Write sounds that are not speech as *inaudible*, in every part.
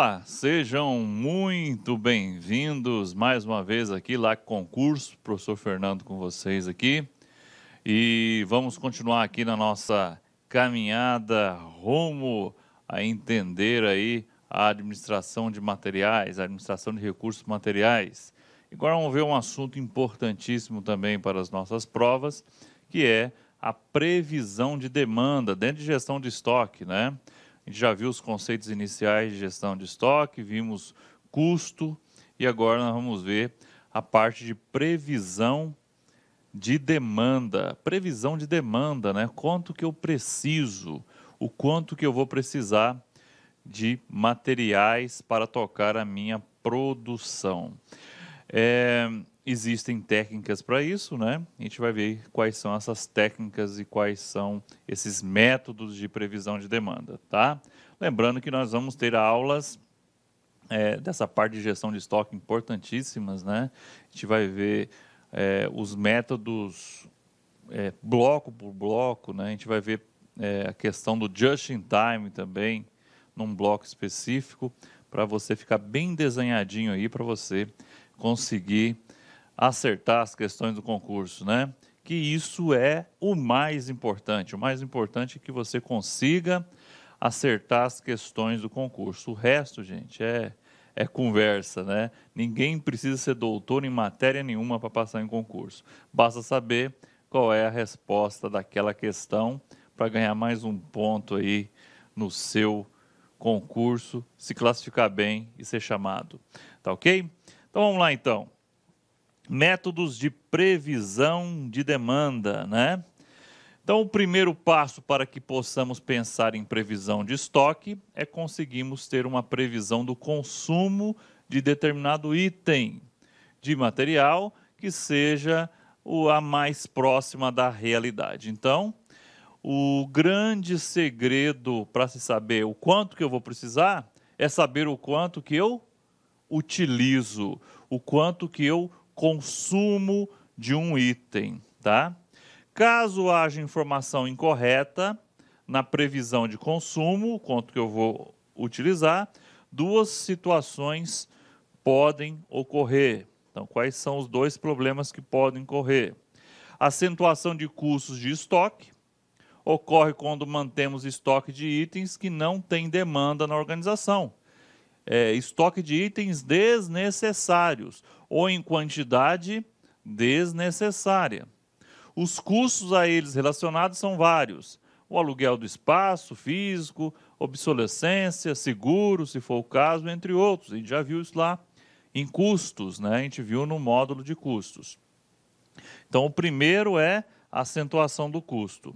Olá, sejam muito bem-vindos mais uma vez aqui, lá concurso, professor Fernando com vocês aqui. E vamos continuar aqui na nossa caminhada rumo a entender aí a administração de materiais, a administração de recursos materiais. Agora vamos ver um assunto importantíssimo também para as nossas provas, que é a previsão de demanda dentro de gestão de estoque, né? A gente já viu os conceitos iniciais de gestão de estoque, vimos custo e agora nós vamos ver a parte de previsão de demanda. Previsão de demanda, né? Quanto que eu preciso, o quanto que eu vou precisar de materiais para tocar a minha produção. É, existem técnicas para isso, né? A gente vai ver quais são essas técnicas e quais são esses métodos de previsão de demanda, tá? Lembrando que nós vamos ter aulas é, dessa parte de gestão de estoque importantíssimas, né? A gente vai ver é, os métodos é, bloco por bloco, né? A gente vai ver é, a questão do just in time também num bloco específico para você ficar bem desenhadinho aí para você conseguir acertar as questões do concurso, né? Que isso é o mais importante. O mais importante é que você consiga acertar as questões do concurso. O resto, gente, é é conversa, né? Ninguém precisa ser doutor em matéria nenhuma para passar em concurso. Basta saber qual é a resposta daquela questão para ganhar mais um ponto aí no seu concurso, se classificar bem e ser chamado. Tá ok? Então vamos lá então métodos de previsão de demanda, né? Então, o primeiro passo para que possamos pensar em previsão de estoque é conseguirmos ter uma previsão do consumo de determinado item de material que seja a mais próxima da realidade. Então, o grande segredo para se saber o quanto que eu vou precisar é saber o quanto que eu utilizo, o quanto que eu consumo de um item, tá? Caso haja informação incorreta na previsão de consumo, quanto que eu vou utilizar, duas situações podem ocorrer. Então, quais são os dois problemas que podem ocorrer? Acentuação de custos de estoque ocorre quando mantemos estoque de itens que não tem demanda na organização. É, estoque de itens desnecessários ou em quantidade desnecessária. Os custos a eles relacionados são vários: o aluguel do espaço físico, obsolescência, seguro, se for o caso, entre outros. A gente já viu isso lá em custos, né? A gente viu no módulo de custos. Então, o primeiro é a acentuação do custo.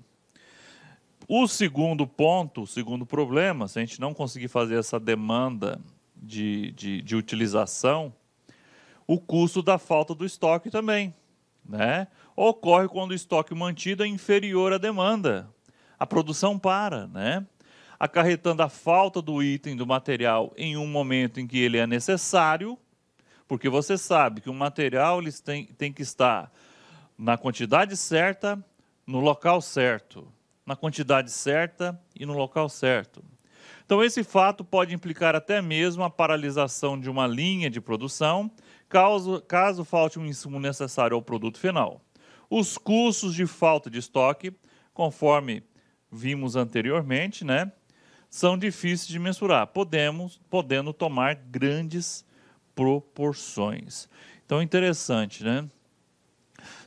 O segundo ponto, o segundo problema, se a gente não conseguir fazer essa demanda de, de, de utilização, o custo da falta do estoque também. Né? Ocorre quando o estoque mantido é inferior à demanda. A produção para, né? acarretando a falta do item do material em um momento em que ele é necessário, porque você sabe que o material ele tem, tem que estar na quantidade certa, no local certo, na quantidade certa e no local certo. Então, esse fato pode implicar até mesmo a paralisação de uma linha de produção caso, caso falte um insumo necessário ao produto final. Os custos de falta de estoque, conforme vimos anteriormente, né, são difíceis de mensurar, podemos, podendo tomar grandes proporções. Então, é interessante, né?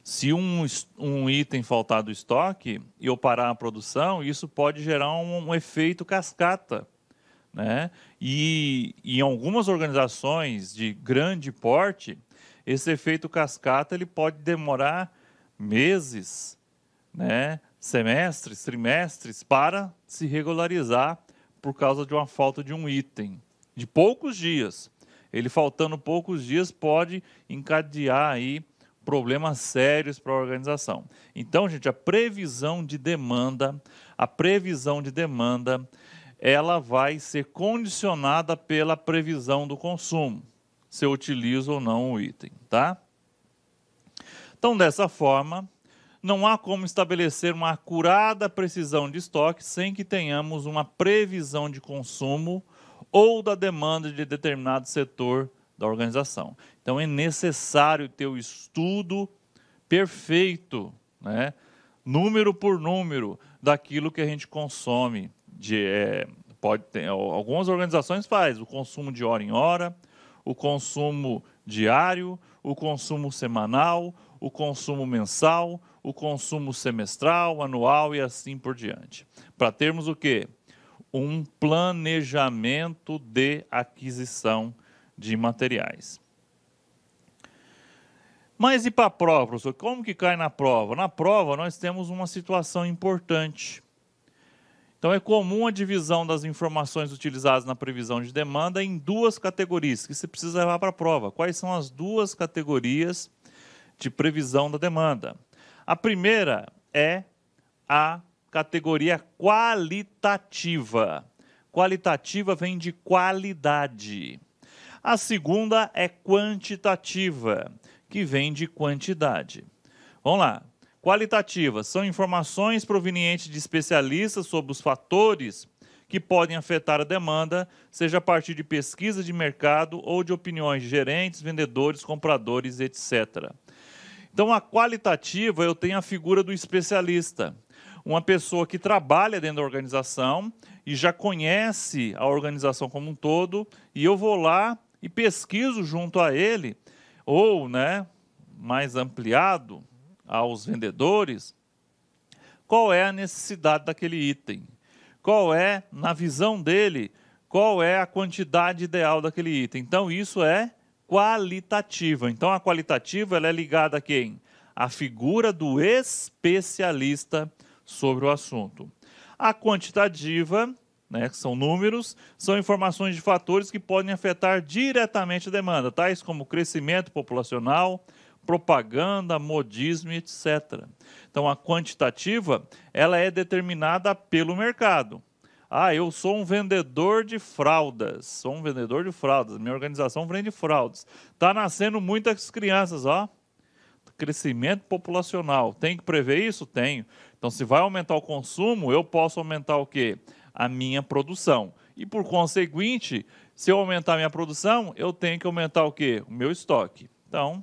Se um, um item faltar do estoque e eu parar a produção, isso pode gerar um, um efeito cascata né? E em algumas organizações de grande porte, esse efeito cascata ele pode demorar meses, né? semestres, trimestres, para se regularizar por causa de uma falta de um item, de poucos dias. Ele faltando poucos dias pode encadear aí problemas sérios para a organização. Então, gente, a previsão de demanda, a previsão de demanda ela vai ser condicionada pela previsão do consumo, se eu utilizo ou não o item, tá? Então, dessa forma, não há como estabelecer uma acurada precisão de estoque sem que tenhamos uma previsão de consumo ou da demanda de determinado setor da organização. Então, é necessário ter o estudo perfeito, né? número por número, daquilo que a gente consome de é, pode ter, algumas organizações faz o consumo de hora em hora, o consumo diário, o consumo semanal, o consumo mensal, o consumo semestral, anual e assim por diante. Para termos o quê? Um planejamento de aquisição de materiais. Mas e para a prova, professor? Como que cai na prova? Na prova nós temos uma situação importante. Então, é comum a divisão das informações utilizadas na previsão de demanda em duas categorias, que se precisa levar para a prova. Quais são as duas categorias de previsão da demanda? A primeira é a categoria qualitativa. Qualitativa vem de qualidade. A segunda é quantitativa, que vem de quantidade. Vamos lá. Qualitativas são informações provenientes de especialistas sobre os fatores que podem afetar a demanda, seja a partir de pesquisa de mercado ou de opiniões de gerentes, vendedores, compradores, etc. Então, a qualitativa, eu tenho a figura do especialista, uma pessoa que trabalha dentro da organização e já conhece a organização como um todo, e eu vou lá e pesquiso junto a ele, ou, né, mais ampliado, aos vendedores qual é a necessidade daquele item, qual é, na visão dele, qual é a quantidade ideal daquele item. Então, isso é qualitativa. Então, a qualitativa ela é ligada a quem? A figura do especialista sobre o assunto. A quantitativa, né, que são números, são informações de fatores que podem afetar diretamente a demanda, tais como crescimento populacional, propaganda, modismo, etc. Então a quantitativa, ela é determinada pelo mercado. Ah, eu sou um vendedor de fraldas. Sou um vendedor de fraldas. Minha organização vende fraldas. Tá nascendo muitas crianças, ó. Crescimento populacional. Tem que prever isso? Tenho. Então, se vai aumentar o consumo, eu posso aumentar o quê? A minha produção. E por conseguinte, se eu aumentar a minha produção, eu tenho que aumentar o quê? O meu estoque. Então,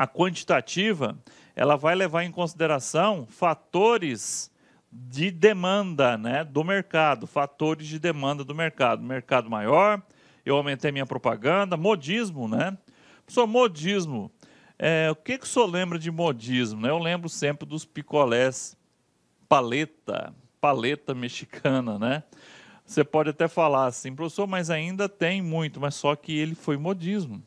a quantitativa, ela vai levar em consideração fatores de demanda né, do mercado, fatores de demanda do mercado. Mercado maior, eu aumentei minha propaganda, modismo, né? Professor, modismo. É, o que, que o senhor lembra de modismo? Né? Eu lembro sempre dos picolés paleta, paleta mexicana, né? Você pode até falar assim, professor, mas ainda tem muito, mas só que ele foi modismo.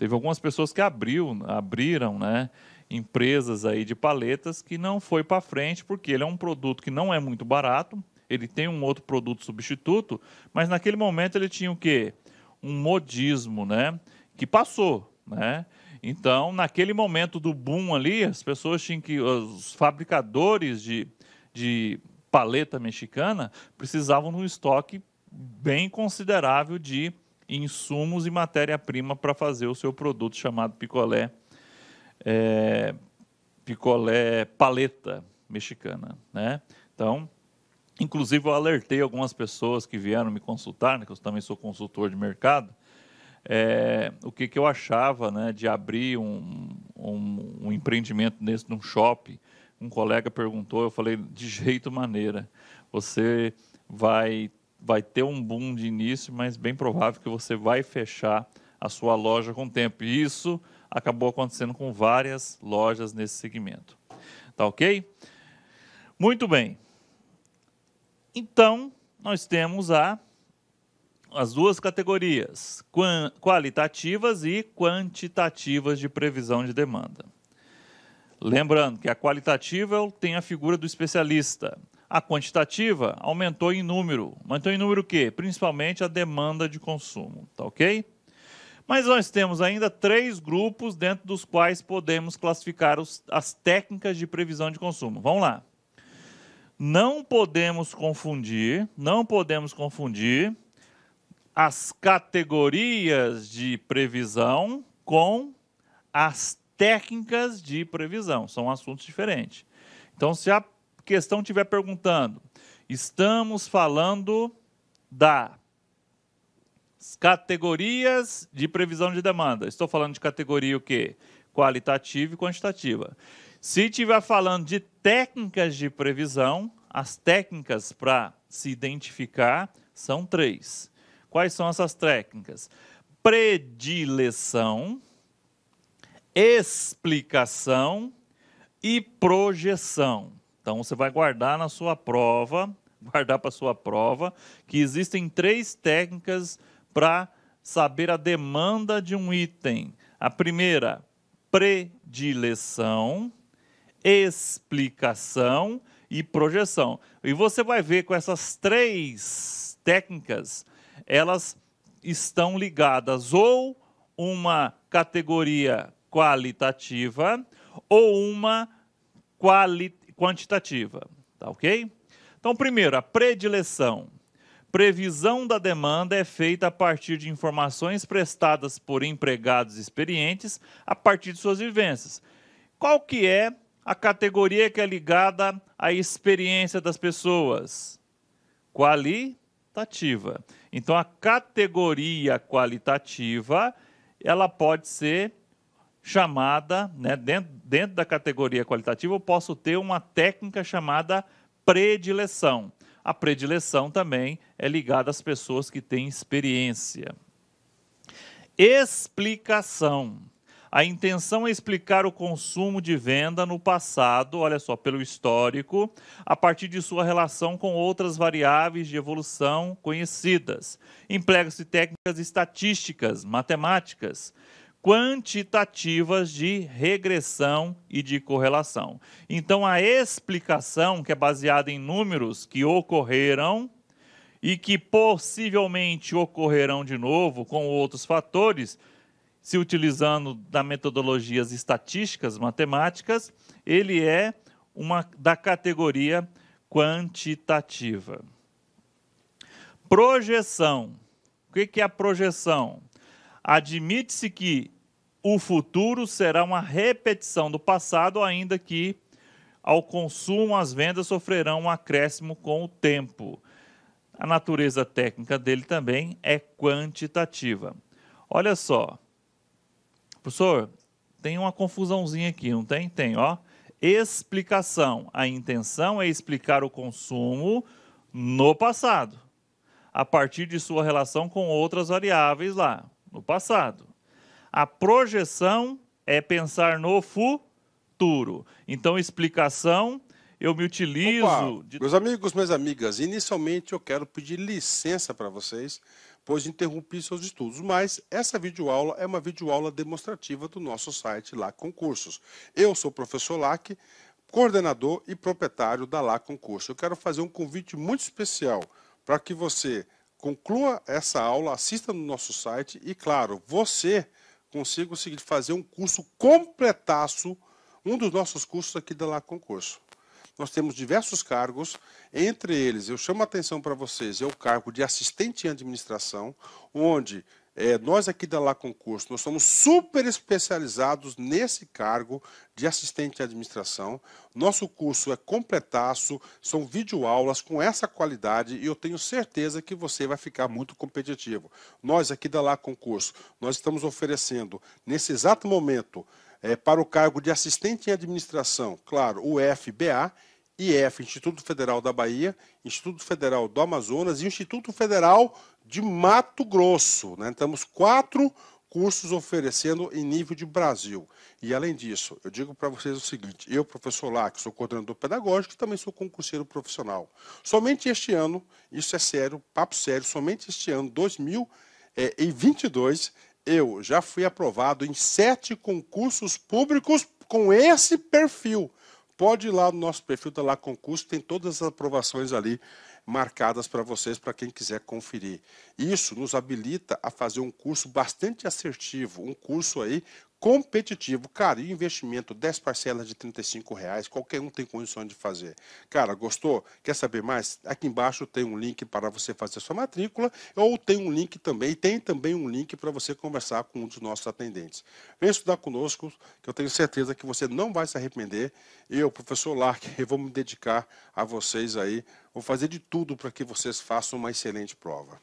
Teve algumas pessoas que abriu, abriram, né? Empresas aí de paletas que não foi para frente porque ele é um produto que não é muito barato. Ele tem um outro produto substituto, mas naquele momento ele tinha o quê? Um modismo, né? Que passou, né? Então, naquele momento do boom ali, as pessoas tinham que. Os fabricadores de, de paleta mexicana precisavam de um estoque bem considerável de insumos e matéria-prima para fazer o seu produto chamado picolé, é, picolé paleta mexicana, né? Então, inclusive eu alertei algumas pessoas que vieram me consultar, né, que eu também sou consultor de mercado, é, o que, que eu achava né, de abrir um, um, um empreendimento nesse, num shopping. Um colega perguntou, eu falei, de jeito maneira, você vai vai ter um boom de início, mas bem provável que você vai fechar a sua loja com o tempo. E isso acabou acontecendo com várias lojas nesse segmento. Tá ok? Muito bem. Então, nós temos a, as duas categorias, qualitativas e quantitativas de previsão de demanda. Lembrando que a qualitativa tem a figura do especialista. A quantitativa aumentou em número. Aumentou em número o quê? Principalmente a demanda de consumo, tá ok? Mas nós temos ainda três grupos dentro dos quais podemos classificar os, as técnicas de previsão de consumo. Vamos lá. Não podemos confundir, não podemos confundir as categorias de previsão com as técnicas de previsão. São assuntos diferentes. Então, se a questão estiver perguntando, estamos falando das categorias de previsão de demanda. Estou falando de categoria o quê? Qualitativa e quantitativa. Se estiver falando de técnicas de previsão, as técnicas para se identificar são três. Quais são essas técnicas? Predileção, explicação e projeção. Então você vai guardar na sua prova, *laughs* guardar para sua prova, que existem três técnicas para saber a demanda de um item. A primeira, predileção, explicação e projeção. E você vai ver com essas três técnicas, elas estão ligadas ou uma categoria qualitativa ou uma qualitativa quantitativa, tá ok? Então, primeiro, a predileção. Previsão da demanda é feita a partir de informações prestadas por empregados experientes a partir de suas vivências. Qual que é a categoria que é ligada à experiência das pessoas? Qualitativa. Então, a categoria qualitativa ela pode ser chamada, né, dentro, dentro da categoria qualitativa, eu posso ter uma técnica chamada predileção. A predileção também é ligada às pessoas que têm experiência. Explicação. A intenção é explicar o consumo de venda no passado, olha só, pelo histórico, a partir de sua relação com outras variáveis de evolução conhecidas. emprega se técnicas estatísticas, matemáticas, quantitativas de regressão e de correlação. Então, a explicação, que é baseada em números que ocorreram e que possivelmente ocorrerão de novo com outros fatores, se utilizando da metodologias estatísticas, matemáticas, ele é uma da categoria quantitativa. Projeção. O que é a projeção? Admite-se que o futuro será uma repetição do passado, ainda que ao consumo as vendas sofrerão um acréscimo com o tempo. A natureza técnica dele também é quantitativa. Olha só. Professor, tem uma confusãozinha aqui, não tem? Tem, ó. Explicação. A intenção é explicar o consumo no passado, a partir de sua relação com outras variáveis lá no passado. A projeção é pensar no futuro. Então, explicação, eu me utilizo. Opa, de... Meus amigos, minhas amigas, inicialmente eu quero pedir licença para vocês, pois interrompi seus estudos, mas essa videoaula é uma videoaula demonstrativa do nosso site Lá Concursos. Eu sou o professor Lac, coordenador e proprietário da Lá Concursos. Eu quero fazer um convite muito especial para que você conclua essa aula, assista no nosso site e, claro, você consiga fazer um curso completaço, um dos nossos cursos aqui da Lá Concurso. Nós temos diversos cargos, entre eles, eu chamo a atenção para vocês, é o cargo de assistente em administração, onde é, nós aqui da Lá Concurso, nós somos super especializados nesse cargo de assistente de administração. Nosso curso é completaço, são videoaulas com essa qualidade e eu tenho certeza que você vai ficar muito competitivo. Nós aqui da Lá Concurso, nós estamos oferecendo, nesse exato momento, é, para o cargo de assistente em administração, claro, o FBA IF, Instituto Federal da Bahia, Instituto Federal do Amazonas e Instituto Federal de Mato Grosso. Né? Temos quatro cursos oferecendo em nível de Brasil. E além disso, eu digo para vocês o seguinte: eu, professor lá, que sou coordenador pedagógico, também sou concurseiro profissional. Somente este ano, isso é sério, papo sério, somente este ano, 2022, eh, eu já fui aprovado em sete concursos públicos com esse perfil. Pode ir lá no nosso perfil, da tá lá concurso, tem todas as aprovações ali marcadas para vocês, para quem quiser conferir. Isso nos habilita a fazer um curso bastante assertivo, um curso aí competitivo. Cara, e investimento, 10 parcelas de 35 reais, qualquer um tem condições de fazer. Cara, gostou? Quer saber mais? Aqui embaixo tem um link para você fazer sua matrícula, ou tem um link também, tem também um link para você conversar com um dos nossos atendentes. Vem estudar conosco, que eu tenho certeza que você não vai se arrepender. Eu, professor Lark, *laughs* eu vou me dedicar a vocês aí, vou fazer de tudo para que vocês façam uma excelente prova.